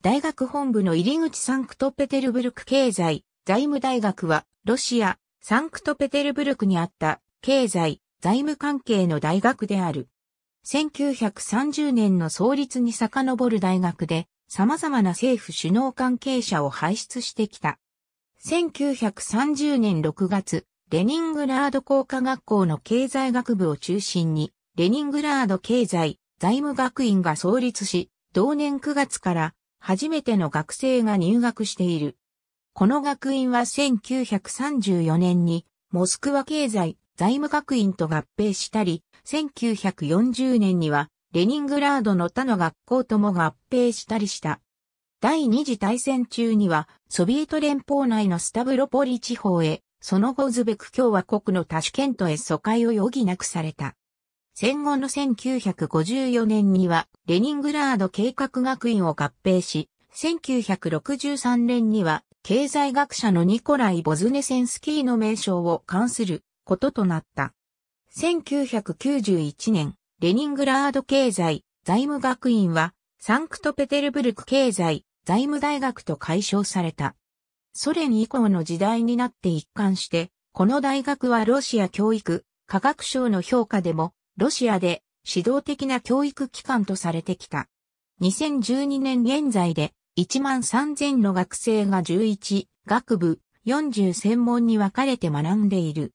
大学本部の入り口サンクトペテルブルク経済財務大学は、ロシア、サンクトペテルブルクにあった経済財務関係の大学である。1930年の創立に遡る大学で、様々な政府首脳関係者を輩出してきた。1930年6月、レニングラード工科学校の経済学部を中心に、レニングラード経済財務学院が創立し、同年9月から初めての学生が入学している。この学院は1934年にモスクワ経済財務学院と合併したり、1940年にはレニングラードの他の学校とも合併したりした。第二次大戦中にはソビエト連邦内のスタブロポリ地方へ、その後ズベク共和国のタシ県ケントへ疎開を余儀なくされた。戦後の1954年には、レニングラード計画学院を合併し、1963年には、経済学者のニコライ・ボズネセンスキーの名称を冠することとなった。1991年、レニングラード経済財務学院は、サンクトペテルブルク経済財務大学と解消された。ソ連以降の時代になって一貫して、この大学はロシア教育、科学省の評価でもロシアで指導的な教育機関とされてきた。2012年現在で1万3000の学生が11学部40専門に分かれて学んでいる。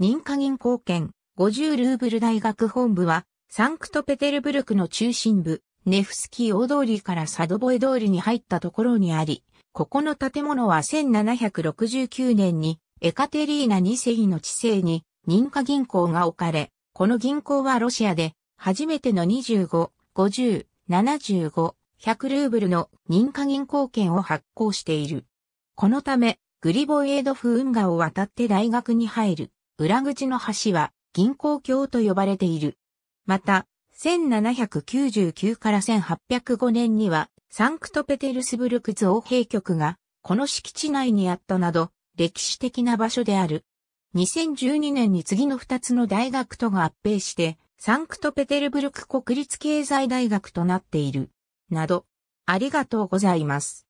認可銀行券50ルーブル大学本部はサンクトペテルブルクの中心部ネフスキー大通りからサドボエ通りに入ったところにあり、ここの建物は1769年にエカテリーナ2世の治世に認可銀行が置かれ、この銀行はロシアで初めての25、50、75、100ルーブルの認可銀行券を発行している。このため、グリボエードフ運河を渡って大学に入る裏口の橋は銀行橋と呼ばれている。また、1799から1805年にはサンクトペテルスブルク造幣局がこの敷地内にあったなど歴史的な場所である。2012年に次の2つの大学とが合併して、サンクトペテルブルク国立経済大学となっている。など、ありがとうございます。